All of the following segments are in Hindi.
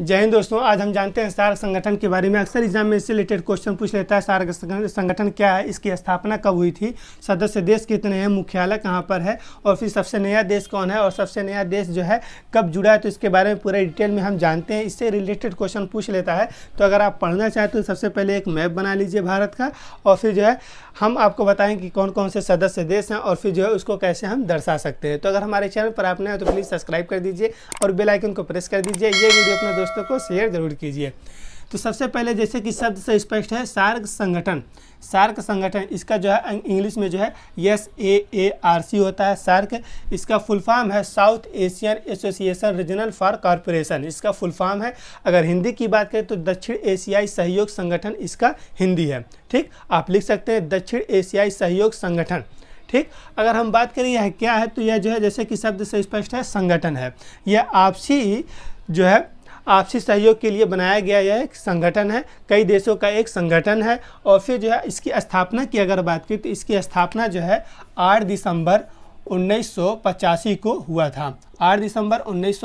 जय हिंद दोस्तों आज हम जानते हैं सार्क संगठन के बारे में अक्सर एग्जाम में इससे रिलेटेड क्वेश्चन पूछ लेता है सार्क संगठन क्या है इसकी स्थापना कब हुई थी सदस्य देश कितने हैं मुख्यालय कहाँ पर है और फिर सबसे नया देश कौन है और सबसे नया देश जो है कब जुड़ा है तो इसके बारे में पूरा डिटेल में हम जानते हैं इससे रिलेटेड क्वेश्चन पूछ लेता है तो अगर आप पढ़ना चाहें तो सबसे पहले एक मैप बना लीजिए भारत का और फिर जो है हम आपको बताएँ कि कौन कौन से सदस्य देश हैं और फिर जो है उसको कैसे हम दर्शा सकते हैं तो अगर हमारे चैनल पर आपने तो प्लीज़ सब्सक्राइब कर दीजिए और बेलाइकन को प्रेस कर दीजिए ये वीडियो अपने दोस्तों दोस्तों को शेयर जरूर कीजिए तो सबसे पहले जैसे कि शब्द से स्पष्ट है सार्क संगठन सार्क संगठन इसका जो है अं-, इंग्लिश में जो है yes A A R C होता है सार्क इसका फुल फॉर्म है South Asian association regional for corporation इसका फुल फॉर्म है अगर हिंदी की बात करें तो दक्षिण एशियाई सहयोग संगठन इसका हिंदी है ठीक आप लिख सकते हैं दक्षिण एशियाई सहयोग संगठन ठीक अगर हम बात करें यह क्या है तो यह जो है जैसे कि शब्द से स्पष्ट है संगठन है यह आपसी जो है आपसी सहयोग के लिए बनाया गया यह एक संगठन है कई देशों का एक संगठन है और फिर जो है इसकी स्थापना की अगर बात करें तो इसकी स्थापना जो है आठ दिसंबर उन्नीस को हुआ था आठ दिसंबर उन्नीस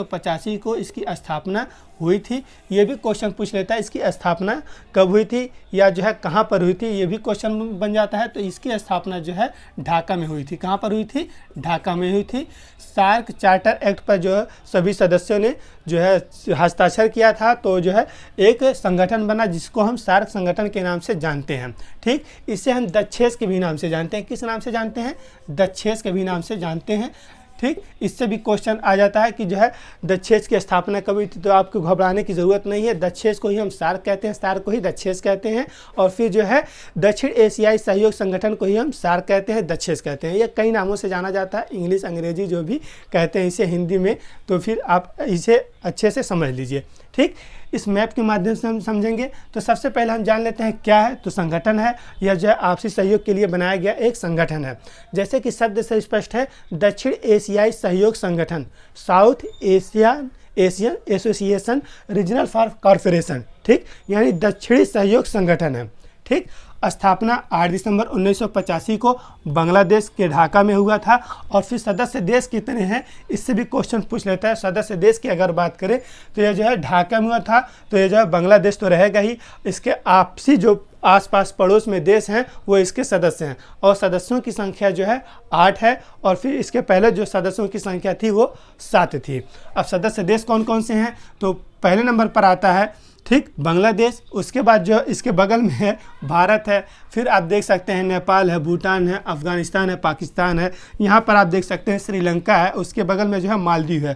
को इसकी स्थापना हुई थी ये भी क्वेश्चन पूछ लेता है इसकी स्थापना कब हुई थी या जो है कहाँ पर हुई थी ये भी क्वेश्चन बन जाता है तो इसकी स्थापना जो है ढाका में हुई थी कहाँ पर हुई थी ढाका में हुई थी सार्क चार्टर एक्ट पर जो है सभी सदस्यों ने जो है हस्ताक्षर किया था तो जो है एक संगठन बना जिसको हम सार्क संगठन के नाम से जानते हैं ठीक इसे हम दक्षेस के भी नाम से जानते हैं किस नाम से जानते हैं दक्षेस के भी नाम से जानते हैं ठीक इससे भी क्वेश्चन आ जाता है कि जो है दक्षेस की स्थापना कभी थी तो आपको घबराने की ज़रूरत नहीं है दक्षेस को ही हम सार्क कहते हैं सार्क को ही दक्षेस कहते हैं और फिर जो है दक्षिण एशियाई सहयोग संगठन को ही हम सार्क कहते हैं दक्षेस कहते हैं यह कई नामों से जाना जाता है इंग्लिश अंग्रेजी जो भी कहते हैं इसे हिंदी में तो फिर आप इसे अच्छे से समझ लीजिए ठीक इस मैप के माध्यम से हम समझेंगे तो सबसे पहले हम जान लेते हैं क्या है तो संगठन है यह जो है आपसी सहयोग के लिए बनाया गया एक संगठन है जैसे कि शब्द से स्पष्ट है दक्षिण एशिया एशियाई सहयोग संगठन South Asia Asian association regional for corporation ठीक यानी दक्षिणी सहयोग संगठन है ठीक स्थापना 8 दिसंबर 1985 को बांग्लादेश के ढाका में हुआ था और फिर सदस्य देश कितने हैं इससे भी क्वेश्चन पूछ लेता है सदस्य देश की अगर बात करें तो यह जो है ढाका में हुआ था तो यह जो है बांग्लादेश तो रहेगा ही इसके आपसी जो आसपास पड़ोस में देश हैं वो इसके सदस्य हैं और सदस्यों की संख्या जो है आठ है और फिर इसके पहले जो सदस्यों की संख्या थी वो सात थी अब सदस्य देश कौन कौन से हैं तो पहले नंबर पर आता है ठीक बांग्लादेश उसके बाद जो इसके बगल में है भारत है फिर आप देख सकते हैं नेपाल है भूटान है अफ़गानिस्तान है पाकिस्तान है यहाँ पर आप देख सकते हैं श्रीलंका है उसके बगल में जो है मालदीव है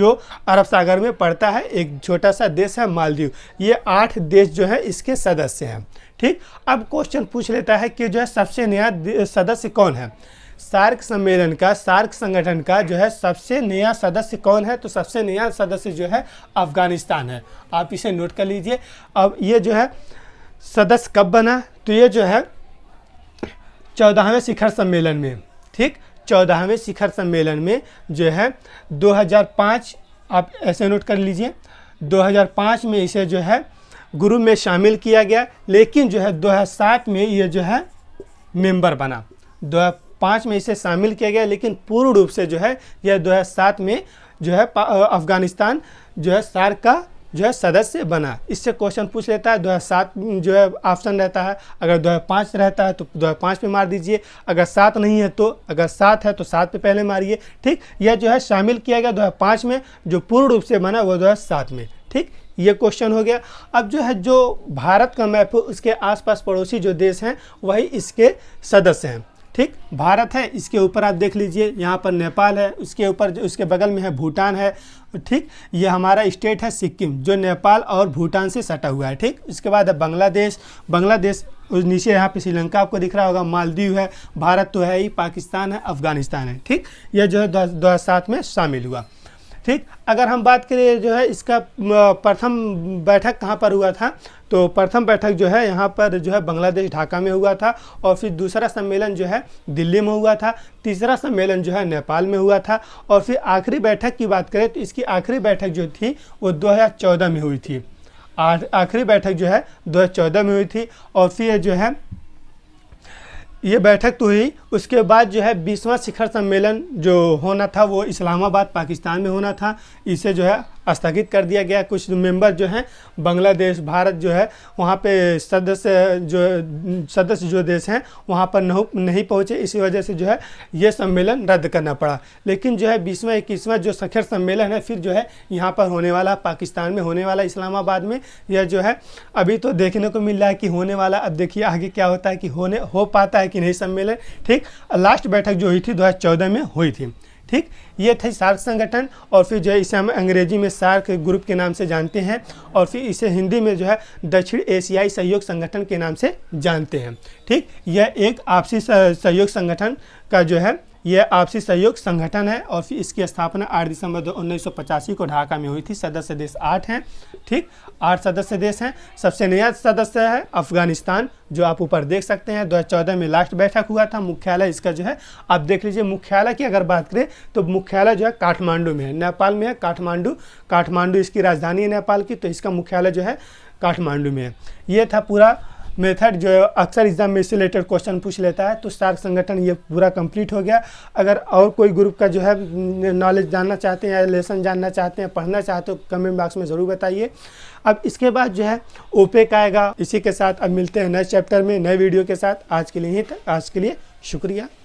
जो अरब सागर में पड़ता है एक छोटा सा देश है मालदीव ये आठ देश जो है इसके सदस्य हैं ठीक अब क्वेश्चन पूछ लेता है कि जो है सबसे नया सदस्य कौन है सार्क सम्मेलन का सार्क संगठन का जो है सबसे नया सदस्य कौन है तो सबसे नया सदस्य जो है अफगानिस्तान है आप इसे नोट कर लीजिए अब ये जो है सदस्य कब बना तो ये जो है चौदहवें शिखर सम्मेलन में ठीक चौदहवें शिखर सम्मेलन में जो है 2005 आप ऐसे नोट कर लीजिए 2005 में इसे जो है गुरु में शामिल किया गया लेकिन जो है 2007 में ये जो है मेंबर बना दो पाँच में इसे शामिल किया गया लेकिन पूर्ण रूप से जो है यह सात में जो है अफगानिस्तान जो है सार का जो है सदस्य बना इससे क्वेश्चन पूछ लेता है दो हज़ार सात जो है ऑप्शन रहता है अगर दो हज़ार पाँच रहता है तो दो हज़ार पाँच में मार दीजिए अगर सात नहीं है तो अगर सात है तो सात पे पहले मारिए ठीक यह जो है शामिल किया गया दो हज़ार पाँच में जो पूर्ण रूप से बना वो दो हज़ार सात में ठीक ये क्वेश्चन हो गया अब जो है जो भारत का मैप है उसके आसपास पड़ोसी जो देश हैं वही इसके सदस्य हैं ठीक भारत है इसके ऊपर आप देख लीजिए यहाँ पर नेपाल है उसके ऊपर उसके बगल में है भूटान है ठीक ये हमारा स्टेट है सिक्किम जो नेपाल और भूटान से सटा हुआ है ठीक उसके बाद है बांग्लादेश बांग्लादेश उस नीचे यहाँ पे श्रीलंका आपको दिख रहा होगा मालदीव है भारत तो है ही पाकिस्तान है अफगानिस्तान है ठीक यह जो है दो में शामिल हुआ ठीक अगर हम बात करें जो है इसका प्रथम बैठक कहाँ पर हुआ था तो प्रथम बैठक जो है यहाँ पर जो है बांग्लादेश ढाका में हुआ था और फिर दूसरा सम्मेलन जो है दिल्ली में हुआ था तीसरा सम्मेलन जो है नेपाल में हुआ था और फिर आखिरी बैठक की बात करें तो इसकी आखिरी बैठक जो थी वो दो में हुई थी आखिरी बैठक जो है दो में हुई थी और फिर जो है ये बैठक तो हुई उसके बाद जो है बीसवां शिखर सम्मेलन जो होना था वो इस्लामाबाद पाकिस्तान में होना था इसे जो है स्थगित कर दिया गया कुछ मेंबर जो हैं बांग्लादेश भारत जो है वहाँ पे सदस्य जो सदस्य जो देश हैं वहाँ पर नहीं पहुँचे इसी वजह से जो है ये सम्मेलन रद्द करना पड़ा लेकिन जो है बीसवा इक्कीसवां जो सखर सम्मेलन है फिर जो है यहाँ पर होने वाला पाकिस्तान में होने वाला इस्लामाबाद में यह जो है अभी तो देखने को मिल रहा है कि होने वाला अब देखिए आगे क्या होता है कि होने हो पाता है कि नहीं सम्मेलन ठीक लास्ट बैठक जो हुई थी दो में हुई थी ठीक ये थे सार्क संगठन और फिर जो है इसे हम अंग्रेजी में सार्क ग्रुप के नाम से जानते हैं और फिर इसे हिंदी में जो है दक्षिण एशियाई सहयोग संगठन के नाम से जानते हैं ठीक यह एक आपसी सहयोग संगठन का जो है यह आपसी सहयोग संगठन है और फिर इसकी स्थापना 8 दिसंबर उन्नीस को ढाका में हुई थी सदस्य देश आठ हैं ठीक आठ सदस्य देश हैं सबसे नया सदस्य है अफगानिस्तान जो आप ऊपर देख सकते हैं 2014 में लास्ट बैठक हुआ था मुख्यालय इसका जो है आप देख लीजिए मुख्यालय की अगर बात करें तो मुख्यालय जो है काठमांडू में है नेपाल में है काठमांडू काठमांडू इसकी राजधानी है नेपाल की तो इसका मुख्यालय जो है काठमांडू में है ये था पूरा मेथड जो है अक्सर एग्जाम में इससे रिलेटेड क्वेश्चन पूछ लेता है तो सार्क संगठन ये पूरा कंप्लीट हो गया अगर और कोई ग्रुप का जो है नॉलेज जानना चाहते हैं या लेसन जानना चाहते हैं पढ़ना चाहते हो कमेंट बॉक्स में ज़रूर बताइए अब इसके बाद जो है ओपेक आएगा इसी के साथ अब मिलते हैं नए चैप्टर में नए वीडियो के साथ आज के लिए ही आज के लिए शुक्रिया